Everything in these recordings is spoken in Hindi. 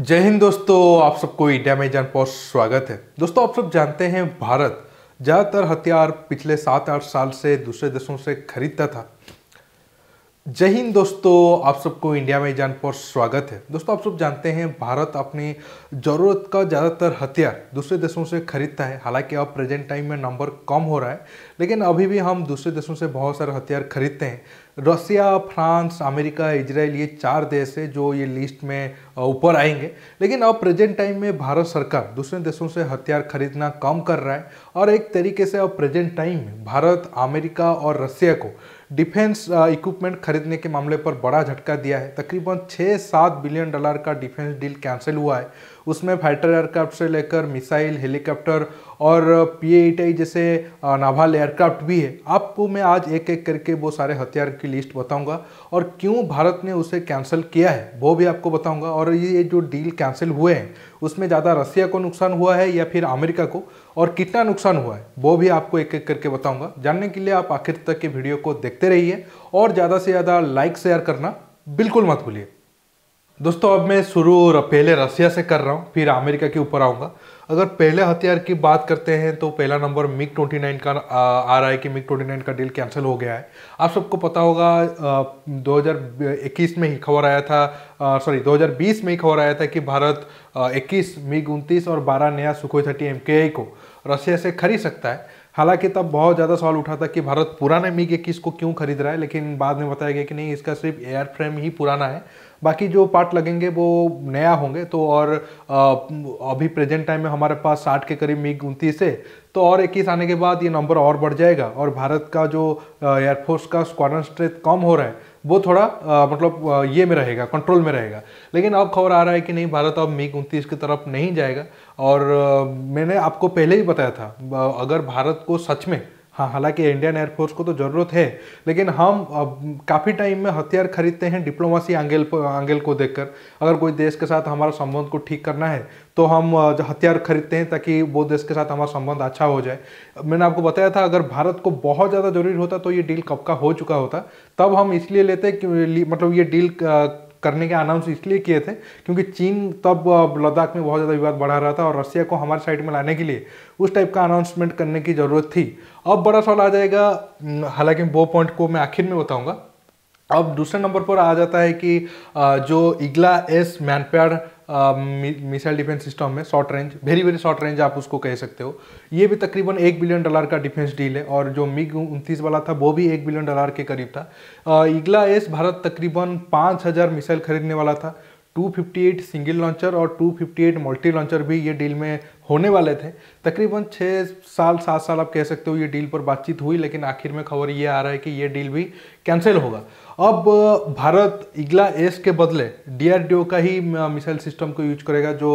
जय हिंद दोस्तों आप सबको इंडिया में जान पोस्ट स्वागत है दोस्तों आप सब जानते हैं भारत ज़्यादातर हथियार पिछले सात आठ साल से दूसरे देशों से खरीदता था जय हिंद दोस्तों आप सबको इंडिया में जान पर स्वागत है दोस्तों आप सब जानते हैं भारत अपनी ज़रूरत का ज़्यादातर हथियार दूसरे देशों से खरीदता है हालांकि अब प्रेजेंट टाइम में नंबर कम हो रहा है लेकिन अभी भी हम दूसरे देशों से बहुत सारे हथियार खरीदते हैं रसिया फ्रांस अमेरिका इजराइल ये चार देश है जो ये लिस्ट में ऊपर आएंगे लेकिन अब प्रेजेंट टाइम में भारत सरकार दूसरे देशों से हथियार खरीदना कम कर रहा है और एक तरीके से अब प्रेजेंट टाइम में भारत अमेरिका और रसिया को डिफेंस इक्विपमेंट खरीदने के मामले पर बड़ा झटका दिया है तकरीबन छः सात बिलियन डॉलर का डिफेंस डील कैंसिल हुआ है उसमें फाइटर एयरक्राफ्ट से लेकर मिसाइल हेलीकॉप्टर और पी ए जैसे नाभाल एयरक्राफ्ट भी है आपको मैं आज एक एक करके वो सारे हथियार की लिस्ट बताऊंगा और क्यों भारत ने उसे कैंसिल किया है वो भी आपको बताऊंगा और और ये जो डील कैंसिल हुए हैं उसमें ज़्यादा रसिया को नुकसान हुआ है या फिर अमेरिका को और कितना नुकसान हुआ है वो भी आपको एक एक करके बताऊंगा जानने के लिए आप आखिर तक के वीडियो को देखते रहिए और ज़्यादा से ज़्यादा लाइक शेयर करना बिल्कुल मत भूलिए दोस्तों अब मैं शुरू पहले रसिया से कर रहा हूँ फिर अमेरिका के ऊपर आऊँगा अगर पहले हथियार की बात करते हैं तो पहला नंबर मिग 29 का आ रहा है कि मिग 29 का डील कैंसिल हो गया है आप सबको पता होगा 2021 में ही खबर आया था सॉरी 2020 में ही खबर आया था कि भारत 21 मिग 29 और 12 नया सुखोई थर्टी एम को रसिया से खरीद सकता है हालांकि तब बहुत ज़्यादा सवाल उठा था कि भारत पुराने मिग इक्कीस को क्यों खरीद रहा है लेकिन बाद में बताया गया कि नहीं इसका सिर्फ एयर फ्रेम ही पुराना है बाकी जो पार्ट लगेंगे वो नया होंगे तो और अभी प्रेजेंट टाइम में हमारे पास साठ के करीब मिग उनतीस है तो और इक्कीस आने के बाद ये नंबर और बढ़ जाएगा और भारत का जो एयरफोर्स का स्क्वाडन स्ट्रेंथ कम हो रहा है वो थोड़ा आ, मतलब ये में रहेगा कंट्रोल में रहेगा लेकिन अब खबर आ रहा है कि नहीं भारत अब मिग उनतीस की तरफ नहीं जाएगा और मैंने आपको पहले ही बताया था अगर भारत को सच में हाँ हालांकि इंडियन एयरफोर्स को तो ज़रूरत है लेकिन हम काफ़ी टाइम में हथियार खरीदते हैं डिप्लोमेसी एंगल एंगल को देखकर अगर कोई देश के साथ हमारा संबंध को ठीक करना है तो हम हथियार खरीदते हैं ताकि वो देश के साथ हमारा संबंध अच्छा हो जाए मैंने आपको बताया था अगर भारत को बहुत ज़्यादा ज़रूरी होता तो ये डील कब का हो चुका होता तब हम इसलिए लेते कि मतलब ये डील करने के अनाउंस इसलिए किए थे क्योंकि चीन तब लद्दाख में बहुत ज़्यादा विवाद बढ़ा रहा था और रशिया को हमारे साइड में लाने के लिए उस टाइप का अनाउंसमेंट करने की ज़रूरत थी अब बड़ा सवाल आ जाएगा हालांकि वो पॉइंट को मैं आखिर में बताऊँगा अब दूसरे नंबर पर आ जाता है कि जो Igla S MANPAD missile defence system में short range very very short range आप उसको कह सकते हो ये भी तकरीबन एक बिलियन डॉलर का डिफेंस डील है और जो मिग उनतीस वाला था वो भी एक बिलियन डॉलर के करीब था इगला एस भारत तकरीबन पाँच हज़ार मिसाइल खरीदने वाला था 258 सिंगल लॉन्चर और 258 मल्टी लॉन्चर भी ये डील में होने वाले थे तकरीबन छः साल सात साल आप कह सकते हो ये डील पर बातचीत हुई लेकिन आखिर में खबर ये आ रहा है कि ये डील भी कैंसिल होगा अब भारत इगला एस के बदले डीआरडीओ का ही मिसाइल सिस्टम को यूज करेगा जो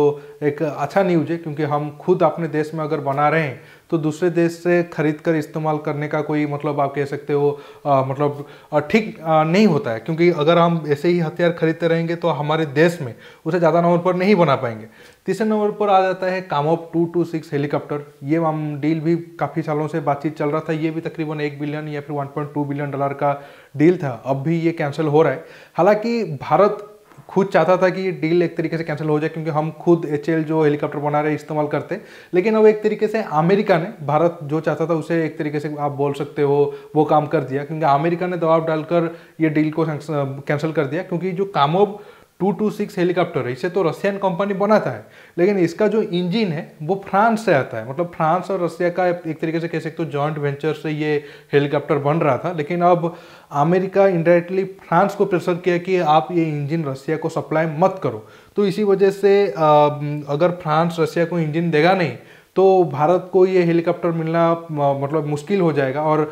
एक अच्छा न्यूज है क्योंकि हम खुद अपने देश में अगर बना रहे हैं तो दूसरे देश से खरीद कर इस्तेमाल करने का कोई मतलब आप कह सकते हो आ, मतलब ठीक नहीं होता है क्योंकि अगर हम ऐसे ही हथियार खरीदते रहेंगे तो हमारे देश में उसे ज़्यादा नंबर पर नहीं बना पाएंगे तीसरे नंबर पर आ जाता है ऑफ टू टू सिक्स हेलीकॉप्टर ये हम डील भी काफ़ी सालों से बातचीत चल रहा था ये भी तकरीबन एक बिलियन या फिर वन बिलियन डॉलर का डील था अब भी ये कैंसिल हो रहा है हालांकि भारत खुद चाहता था कि ये डील एक तरीके से कैंसिल हो जाए क्योंकि हम खुद एच जो हेलीकॉप्टर बना रहे इस्तेमाल करते लेकिन अब एक तरीके से अमेरिका ने भारत जो चाहता था उसे एक तरीके से आप बोल सकते हो वो काम कर दिया क्योंकि अमेरिका ने दबाव डालकर ये डील को कैंसिल कर दिया क्योंकि जो Kamov two two six helicopter है इसे तो रशियन कंपनी बनाता है लेकिन इसका जो इंजन है वो फ्रांस से आता है मतलब फ्रांस और रसिया का एक तरीके से कह सकते हो जॉइंट वेंचर से ये हेलीकॉप्टर बन रहा था लेकिन अब अमेरिका इनडायरेक्टली फ्रांस को प्रेशर किया कि आप ये इंजन रसिया को सप्लाई मत करो तो इसी वजह से अगर फ्रांस रसिया को इंजन देगा नहीं तो भारत को ये हेलीकॉप्टर मिलना मतलब मुश्किल हो जाएगा और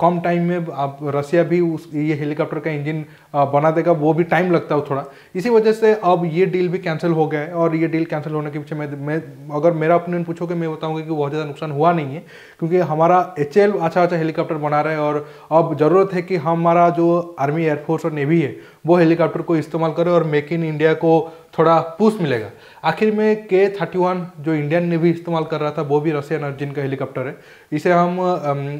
कम टाइम में आप रसिया भी उस ये हेलीकॉप्टर का इंजन बना देगा वो भी टाइम लगता है थोड़ा इसी वजह से अब ये डील भी कैंसिल हो गया है और ये डील कैंसिल होने के पीछे मैं मैं अगर मेरा ओपिनियन पूछोगे मैं बताऊँगा कि बहुत ज़्यादा नुकसान हुआ नहीं है क्योंकि हमारा एच अच्छा अच्छा हेलीकॉप्टर बना रहा है और अब ज़रूरत है कि हमारा जो आर्मी एयरफोर्स और नेवी है वो हेलीकॉप्टर को इस्तेमाल करें और मेक इन इंडिया को थोड़ा पुश मिलेगा आखिर में के थर्टी वन जो इंडियन नेवी इस्तेमाल कर रहा था वो भी रशियन अर्जिन का हेलीकॉप्टर है इसे हम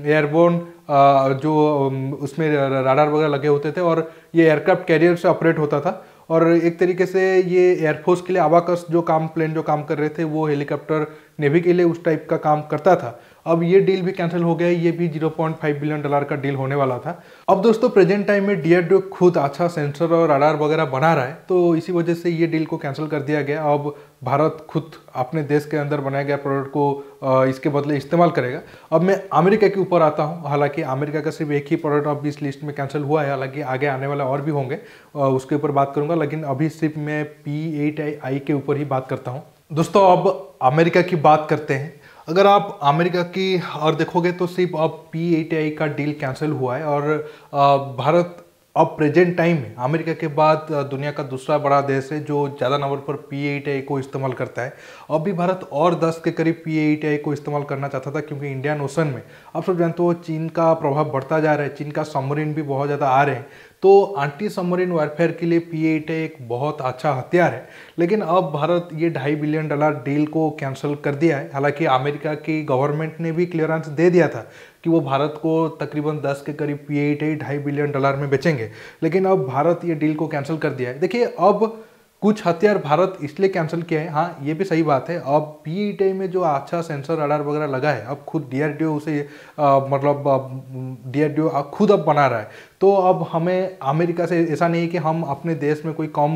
एयरबोन um, uh, जो um, उसमें राडार वगैरह लगे होते थे और ये एयरक्राफ्ट कैरियर से ऑपरेट होता था और एक तरीके से ये एयरफोर्स के लिए आवाकस जो काम प्लेन जो काम कर रहे थे वो हेलीकॉप्टर नेवी के लिए उस टाइप का काम करता था अब ये डील भी कैंसिल हो गया ये भी 0.5 बिलियन डॉलर का डील होने वाला था अब दोस्तों प्रेजेंट टाइम में डीआरडीओ खुद अच्छा सेंसर और आर वगैरह बना रहा है तो इसी वजह से ये डील को कैंसिल कर दिया गया अब भारत खुद अपने देश के अंदर बनाया गया प्रोडक्ट को इसके बदले इस्तेमाल करेगा अब मैं अमेरिका के ऊपर आता हूँ हालांकि अमेरिका का सिर्फ एक ही प्रोडक्ट अब इस लिस्ट में कैंसिल हुआ है हालांकि आगे आने वाला और भी होंगे उसके ऊपर बात करूँगा लेकिन अभी सिर्फ मैं पी एट आई के ऊपर ही बात करता हूँ दोस्तों अब अमेरिका की बात करते हैं अगर आप अमेरिका की और देखोगे तो सिर्फ अब पी ए टी आई का डील कैंसिल हुआ है और भारत अब प्रेजेंट टाइम में अमेरिका के बाद दुनिया का दूसरा बड़ा देश है जो ज़्यादा नंबर पर पी ए टी आई को इस्तेमाल करता है अब भी भारत और 10 के करीब पी ए टी आई को इस्तेमाल करना चाहता था क्योंकि इंडियन ओशन में अब सब जानते हो चीन का प्रभाव बढ़ता जा रहा है चीन का सबमरीन भी बहुत ज़्यादा आ रहे हैं तो आंटी सबमरीन वारफेयर के लिए पी एट एक बहुत अच्छा हथियार है लेकिन अब भारत ये ढाई बिलियन डॉलर डील को कैंसिल कर दिया है हालांकि अमेरिका की गवर्नमेंट ने भी क्लियरेंस दे दिया था कि वो भारत को तकरीबन 10 के करीब पी एट ढाई बिलियन डॉलर में बेचेंगे लेकिन अब भारत ये डील को कैंसिल कर दिया है देखिए अब कुछ हथियार भारत इसलिए कैंसिल किए हैं हाँ ये भी सही बात है अब पी में जो अच्छा सेंसर आडार वगैरह लगा है अब खुद डी उसे आ, मतलब डी खुद अब बना रहा है तो अब हमें अमेरिका से ऐसा नहीं है कि हम अपने देश में कोई कम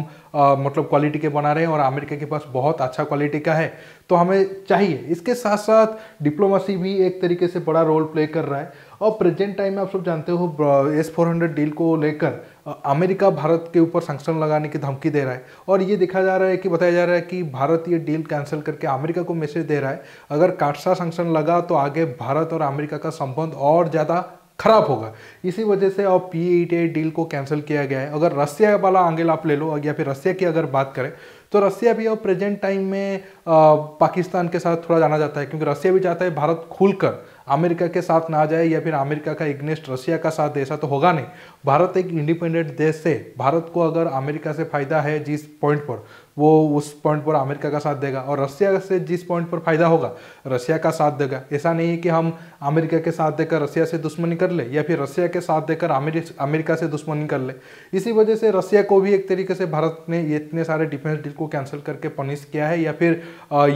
मतलब क्वालिटी के बना रहे हैं और अमेरिका के पास बहुत अच्छा क्वालिटी का है तो हमें चाहिए इसके साथ साथ डिप्लोमेसी भी एक तरीके से बड़ा रोल प्ले कर रहा है और प्रेजेंट टाइम में आप सब जानते हो एस फोर हंड्रेड डील को लेकर अमेरिका भारत के ऊपर संक्शन लगाने की धमकी दे रहा है और ये देखा जा रहा है कि बताया जा रहा है कि भारत ये डील कैंसिल करके अमेरिका को मैसेज दे रहा है अगर काटसा संक्शन लगा तो आगे भारत और अमेरिका का संबंध और ज़्यादा खराब होगा इसी वजह से अब पी डील e को कैंसिल किया गया है अगर रसिया वाला आंगेल आप ले लो या फिर रसिया की अगर बात करें तो रसिया भी अब प्रेजेंट टाइम में आ, पाकिस्तान के साथ थोड़ा जाना जाता है क्योंकि रसिया भी चाहता है भारत खुलकर अमेरिका के साथ ना जाए या फिर अमेरिका का इग्नेस्ट रसिया का साथ ऐसा तो होगा नहीं भारत एक इंडिपेंडेंट देश से भारत को अगर अमेरिका से फायदा है जिस पॉइंट पर वो उस पॉइंट पर अमेरिका का साथ देगा और रशिया से जिस पॉइंट पर फायदा होगा रशिया का साथ देगा ऐसा नहीं है कि हम अमेरिका के साथ देकर रसिया से दुश्मनी कर ले या फिर रशिया के साथ देकर अमेरिका से दुश्मनी कर ले इसी वजह से रशिया को भी एक तरीके से भारत ने इतने सारे डिफेंस डील को कैंसिल करके पनिश किया है या फिर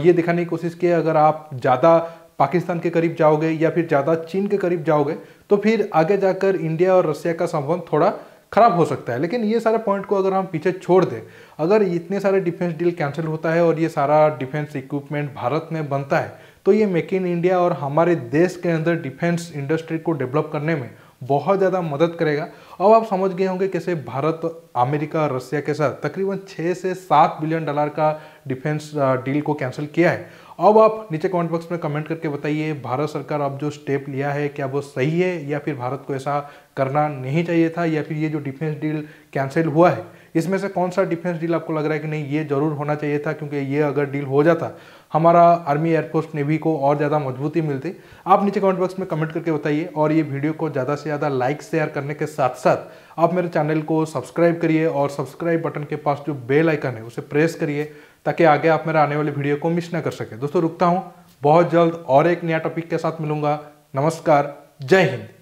ये दिखाने की कोशिश की है अगर आप ज़्यादा पाकिस्तान के करीब जाओगे या फिर ज़्यादा चीन के करीब जाओगे तो फिर आगे जाकर इंडिया और रशिया का संबंध थोड़ा खराब हो सकता है लेकिन ये सारे पॉइंट को अगर हम पीछे छोड़ दें अगर इतने सारे डिफेंस डील कैंसिल होता है और ये सारा डिफेंस इक्विपमेंट भारत में बनता है तो ये मेक इन इंडिया और हमारे देश के अंदर डिफेंस इंडस्ट्री को डेवलप करने में बहुत ज़्यादा मदद करेगा अब आप समझ गए होंगे कैसे भारत अमेरिका और रसिया के साथ तकरीबन छः से सात बिलियन डॉलर का डिफेंस डील को कैंसिल किया है अब आप नीचे कमेंट बॉक्स में कमेंट करके बताइए भारत सरकार अब जो स्टेप लिया है क्या वो सही है या फिर भारत को ऐसा करना नहीं चाहिए था या फिर ये जो डिफेंस डील कैंसिल हुआ है इसमें से कौन सा डिफेंस डील आपको लग रहा है कि नहीं ये ज़रूर होना चाहिए था क्योंकि ये अगर डील हो जाता हमारा आर्मी एयरफोर्स नेवी को और ज़्यादा मजबूती मिलती आप नीचे कमेंट बॉक्स में कमेंट करके बताइए और ये वीडियो को ज़्यादा से ज़्यादा लाइक शेयर करने के साथ साथ आप मेरे चैनल को सब्सक्राइब करिए और सब्सक्राइब बटन के पास जो बेल आइकन है उसे प्रेस करिए ताकि आगे आप मेरा आने वाले वीडियो को मिस ना कर सके दोस्तों रुकता हूँ बहुत जल्द और एक नया टॉपिक के साथ मिलूंगा नमस्कार जय हिंद